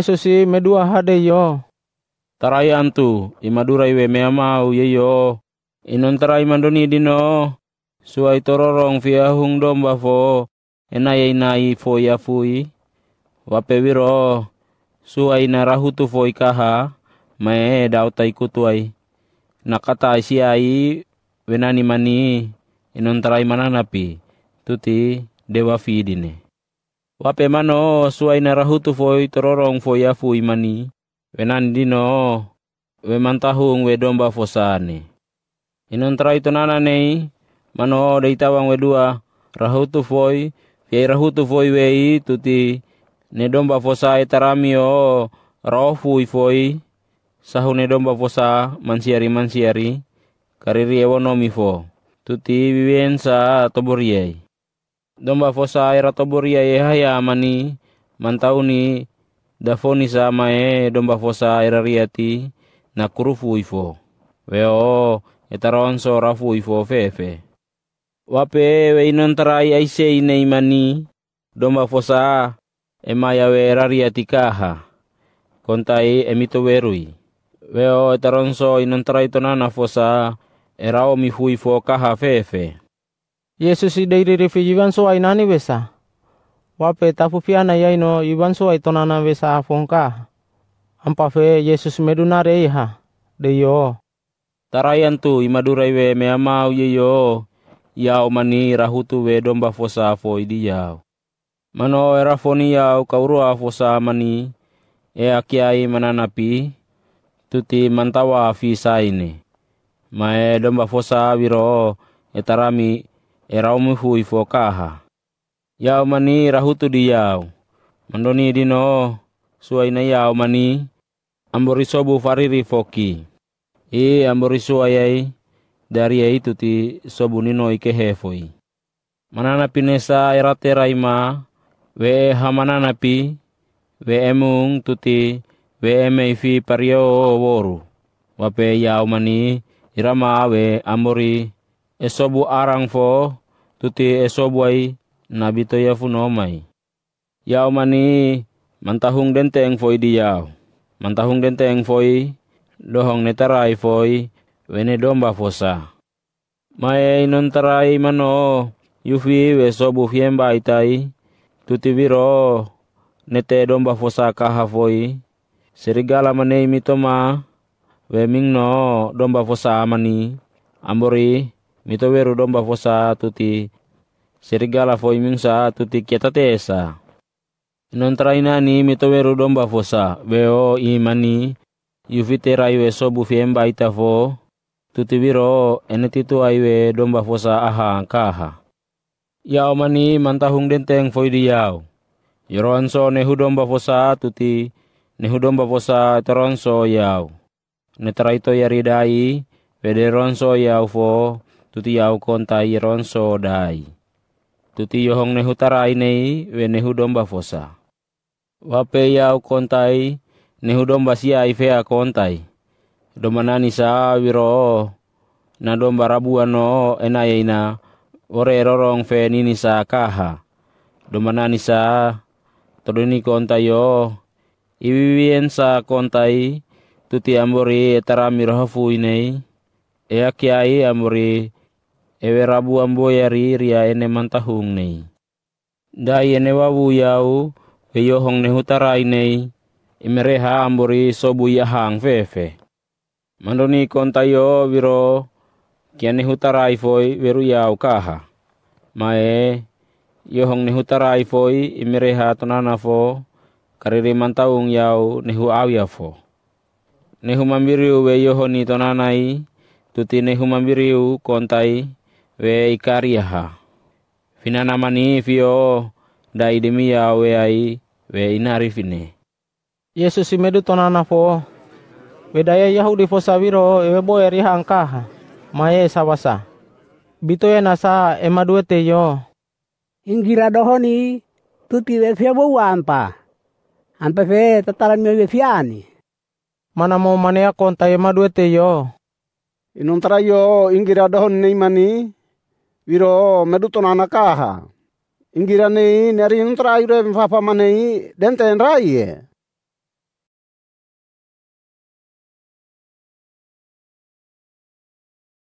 si medua hade yo. tu, imadura iwe mea mau ye yo. Inon tarai mandoni dino. Suai tororong via hung domba fo. Enai e nai fo ya fui. Wape wiro. Suai narahutu fo ikaha. Mae e dauta kutuai. Nakata e ai. wenani mani. Inon tarai napi. Tuti dewa fi dini. Wape mano suai na rahutu foi tororong fo yafu imani. Wenandino we mantahung we domba fosane. Inon trai tonana nei mano dei tawang we dua rahutu foi fiai rahutu foi we tuti ne domba fosai e taramio rofu foi sahu ne domba fosa mansiari mansiari kariri ewonomi fo tuti vivensa toboriei. domba fosa era toboria ye haya mani mantauni dafoni sama e domba fosa era riati na kurufu ifo weo so rafu ifo fefe wape we inontarai aise inei mani domba fosa emaya we era riati kaha kontai emito werui weo etaronso tarai tonana fosa erao fui fo kaha fefe yesus deiri refi iban so nani besa wape tafufiana yaino iban so tonana besa afonka ampafe yesus medunare iha deyo tu imadurai we meamau yeyo yau mani rahutu we domba fosa fo idi yau mano erafoni yau kaurua fosa mani e akiai mananapi tuti mantawa fi Ma mae domba fosa wiro etarami eraumu hui fokaha yau mani rahutu di yao mandoni dino na yau mani sobu fariri foki i suai yai, dari yai tuti sobu nino ike hefoi manana pinesa erate raima we hamana pi we emung tuti we emeifi pario woru wape yau mani irama we amori, esobu arang fo tuti esobuai nabi to yafu nomai. Yao mani mantahung dente eng foi di yao. Mantahung dente eng foi dohong netarai foi wene domba fosa. Mae non tarai mano yufi we sobu fiemba itai tuti viro nete domba fosa kaha foi. Serigala mane imitoma weming no domba fosa amani. Ambori, weru domba fo tuti serigala fo iming satuti ketatesa mito weru domba fo sa beo imani yufitera iwe sobu fiemba ita fo tutiwiro enetitua iwe domba fo sa aha kaha yao mani mantahung denteng fo idiyao yoronso nehudomba fo tuti nehudomba fo sa teronso yao netaraito yaridai pederonso yao fo tuti yau ronso ronso dai. Tuti yohong nehu tarai nei we nehu domba fosa. Wape yau kontai nehu domba sia ifea kontai. Domananisa sa wiro na domba ena enayeina ore rorong fe nini sa kaha. Domanani sa yo, kontayo iwiwien sa kontai tuti ambori etara mirhafu inei. Ea kiai amuri ewe rabu ambo yari ria ene mantahung nei. Dai ene wawu yau, we yohong ne hutarai nei, imereha ambori sobu yahang fefe. Mandoni kontayo wiro, kian ne hutarai foi weru yau kaha. Mae, yohong ne hutarai foi imereha tonana fo, kariri mantahung yau ne huawia fo. Nehu mambiriu we yohoni tonanai, tuti nehu mambiriu kontai, we Fina namani fio daidimi ya we ai we fine. yesus imedu tonana fo wedaya yahudi fo saviro ewe boeri hangkah. maye sawasa bito ye nasa e duete yo. ingira dohoni tuti we fia bo wampa ampe fe tataran mi we fiani mana mo mane akonta emadue teyo inuntara yo ingira dohoni mani wiro medutona na kaha ingira nei neri ntra ire mfafa manei dente nraiye